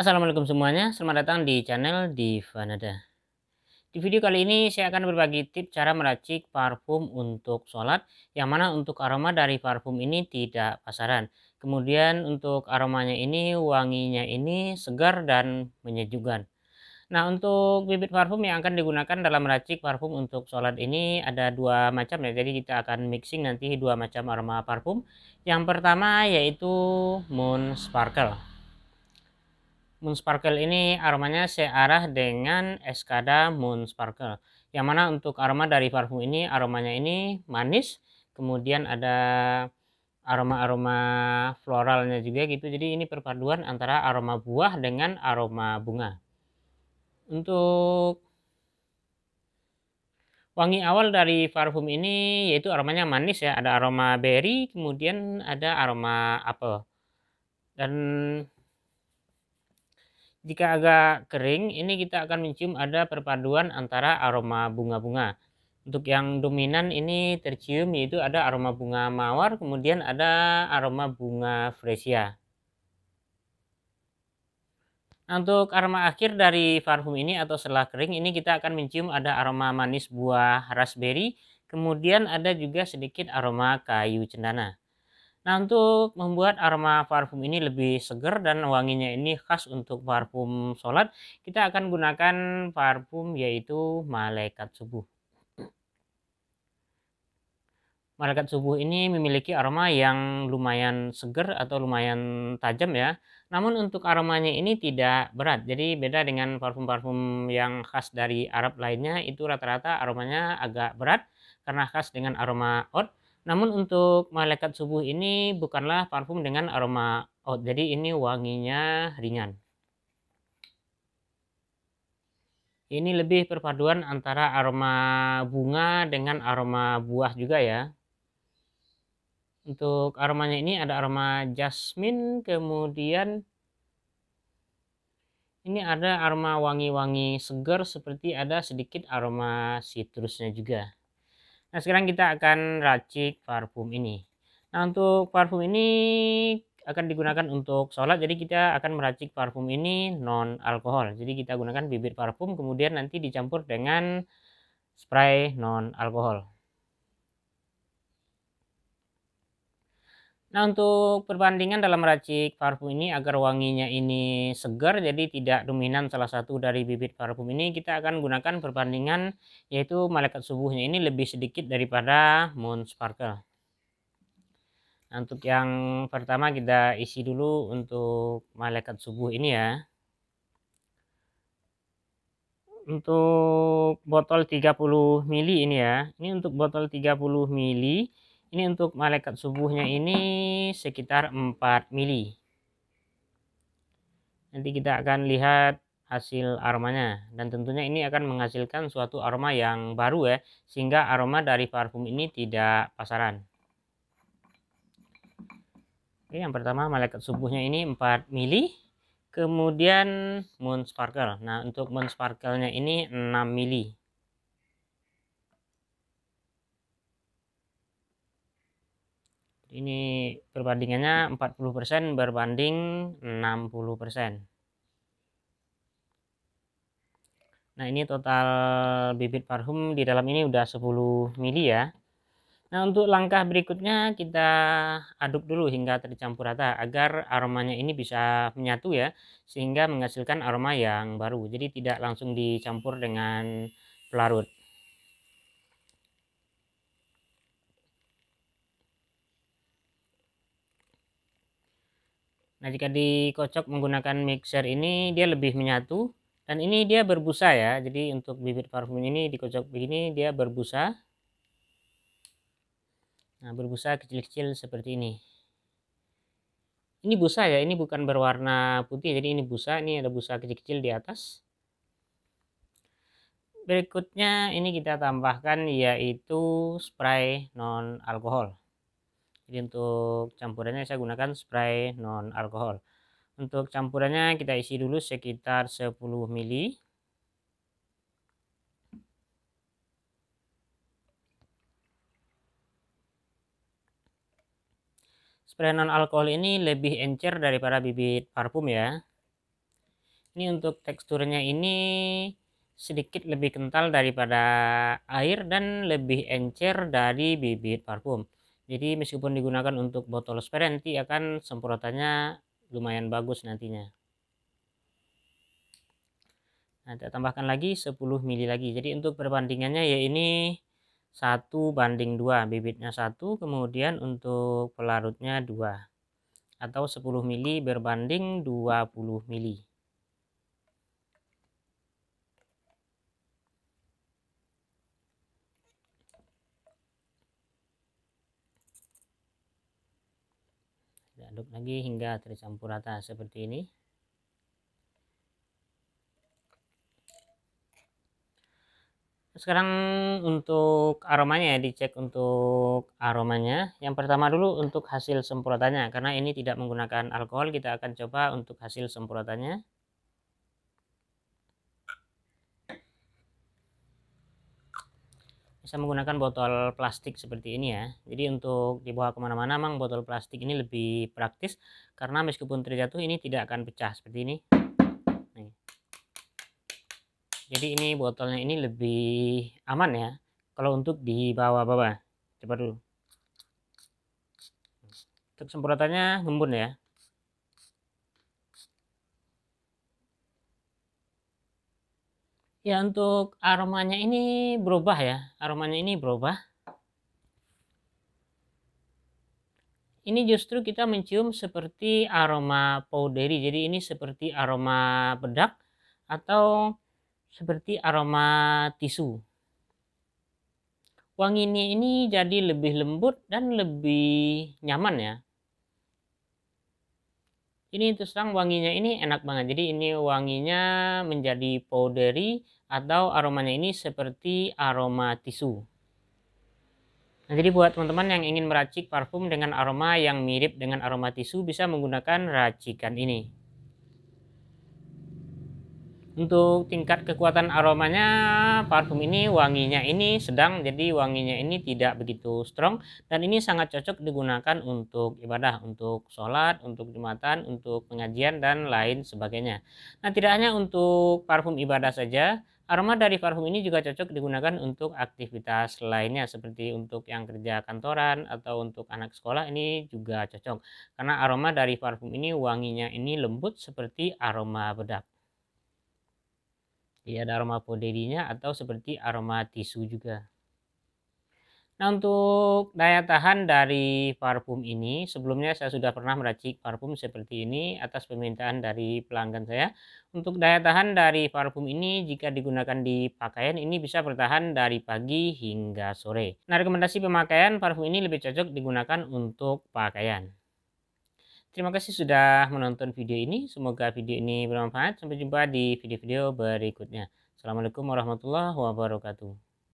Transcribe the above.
Assalamualaikum semuanya, selamat datang di channel Divanada. Di video kali ini saya akan berbagi tips cara meracik parfum untuk sholat, yang mana untuk aroma dari parfum ini tidak pasaran. Kemudian untuk aromanya ini, wanginya ini segar dan menyejukkan. Nah untuk bibit parfum yang akan digunakan dalam meracik parfum untuk sholat ini ada dua macam ya. Jadi kita akan mixing nanti dua macam aroma parfum. Yang pertama yaitu Moon Sparkle. Moon Sparkle ini aromanya searah dengan Escada Moon Sparkle. Yang mana untuk aroma dari parfum ini aromanya ini manis, kemudian ada aroma-aroma floralnya juga gitu. Jadi ini perpaduan antara aroma buah dengan aroma bunga. Untuk wangi awal dari parfum ini yaitu aromanya manis ya, ada aroma berry, kemudian ada aroma apel. Dan jika agak kering, ini kita akan mencium ada perpaduan antara aroma bunga-bunga. Untuk yang dominan ini tercium yaitu ada aroma bunga mawar, kemudian ada aroma bunga freesia. Untuk aroma akhir dari parfum ini atau setelah kering ini kita akan mencium ada aroma manis buah raspberry, kemudian ada juga sedikit aroma kayu cendana. Nah untuk membuat aroma parfum ini lebih seger dan wanginya ini khas untuk parfum sholat, kita akan gunakan parfum yaitu malaikat subuh. Malaikat subuh ini memiliki aroma yang lumayan seger atau lumayan tajam ya. Namun untuk aromanya ini tidak berat. Jadi beda dengan parfum-parfum yang khas dari Arab lainnya itu rata-rata aromanya agak berat karena khas dengan aroma oud. Namun untuk malaikat subuh ini bukanlah parfum dengan aroma oud. Jadi ini wanginya ringan. Ini lebih perpaduan antara aroma bunga dengan aroma buah juga ya. Untuk aromanya ini ada aroma jasmine, kemudian ini ada aroma wangi-wangi segar seperti ada sedikit aroma citrusnya juga. Nah sekarang kita akan racik parfum ini. Nah untuk parfum ini akan digunakan untuk sholat jadi kita akan meracik parfum ini non alkohol jadi kita gunakan bibir parfum kemudian nanti dicampur dengan spray non alkohol Nah untuk perbandingan dalam racik parfum ini agar wanginya ini segar jadi tidak dominan salah satu dari bibit parfum ini kita akan gunakan perbandingan yaitu malaikat subuhnya ini lebih sedikit daripada moon sparkle. Nah, untuk yang pertama kita isi dulu untuk malaikat subuh ini ya. Untuk botol 30 mili ini ya. Ini untuk botol 30 mili ini untuk malaikat subuhnya ini sekitar 4 mili nanti kita akan lihat hasil aromanya dan tentunya ini akan menghasilkan suatu aroma yang baru ya sehingga aroma dari parfum ini tidak pasaran Oke, yang pertama malaikat subuhnya ini 4 mili kemudian moon sparkle nah untuk moon sparkle nya ini 6 mili ini perbandingannya 40% berbanding 60%. Nah, ini total bibit parfum di dalam ini udah 10 mili ya. Nah, untuk langkah berikutnya kita aduk dulu hingga tercampur rata agar aromanya ini bisa menyatu ya, sehingga menghasilkan aroma yang baru. Jadi tidak langsung dicampur dengan pelarut. Nah, jika dikocok menggunakan mixer ini dia lebih menyatu dan ini dia berbusa ya. Jadi untuk bibit parfum ini dikocok begini dia berbusa. Nah, berbusa kecil-kecil seperti ini. Ini busa ya, ini bukan berwarna putih. Jadi ini busa, ini ada busa kecil-kecil di atas. Berikutnya ini kita tambahkan yaitu spray non alkohol. Jadi untuk campurannya saya gunakan spray non alkohol. Untuk campurannya kita isi dulu sekitar 10 ml. Spray non alkohol ini lebih encer daripada bibit parfum ya. Ini untuk teksturnya ini sedikit lebih kental daripada air dan lebih encer dari bibit parfum. Jadi meskipun digunakan untuk botol sperenti akan semprotannya lumayan bagus nantinya. Nah, kita tambahkan lagi 10 mili lagi. Jadi untuk perbandingannya ya ini 1 banding 2. Bibitnya 1 kemudian untuk pelarutnya 2. Atau 10 mili berbanding 20 mili. aduk lagi hingga tercampur rata seperti ini sekarang untuk aromanya ya dicek untuk aromanya yang pertama dulu untuk hasil semprotannya karena ini tidak menggunakan alkohol kita akan coba untuk hasil semprotannya saya menggunakan botol plastik seperti ini ya jadi untuk dibawa kemana-mana memang botol plastik ini lebih praktis karena meskipun terjatuh ini tidak akan pecah seperti ini jadi ini botolnya ini lebih aman ya kalau untuk dibawa bawah coba dulu untuk semprotannya ngembun ya Ya untuk aromanya ini berubah ya. Aromanya ini berubah. Ini justru kita mencium seperti aroma powdery. Jadi ini seperti aroma bedak atau seperti aroma tisu. Wanginya ini jadi lebih lembut dan lebih nyaman ya ini terus terang wanginya ini enak banget jadi ini wanginya menjadi powdery atau aromanya ini seperti aroma tisu nah, jadi buat teman-teman yang ingin meracik parfum dengan aroma yang mirip dengan aroma tisu bisa menggunakan racikan ini untuk tingkat kekuatan aromanya, parfum ini wanginya ini sedang, jadi wanginya ini tidak begitu strong dan ini sangat cocok digunakan untuk ibadah, untuk sholat, untuk jumatan, untuk pengajian dan lain sebagainya. Nah, tidak hanya untuk parfum ibadah saja, Aroma dari parfum ini juga cocok digunakan untuk aktivitas lainnya seperti untuk yang kerja kantoran atau untuk anak sekolah ini juga cocok karena aroma dari parfum ini wanginya ini lembut seperti aroma bedak. Jadi iya, ada aroma poderinya atau seperti aroma tisu juga. Nah untuk daya tahan dari parfum ini sebelumnya saya sudah pernah meracik parfum seperti ini atas permintaan dari pelanggan saya. Untuk daya tahan dari parfum ini jika digunakan di pakaian ini bisa bertahan dari pagi hingga sore. Nah rekomendasi pemakaian parfum ini lebih cocok digunakan untuk pakaian. Terima kasih sudah menonton video ini. Semoga video ini bermanfaat. Sampai jumpa di video-video berikutnya. Assalamualaikum warahmatullahi wabarakatuh.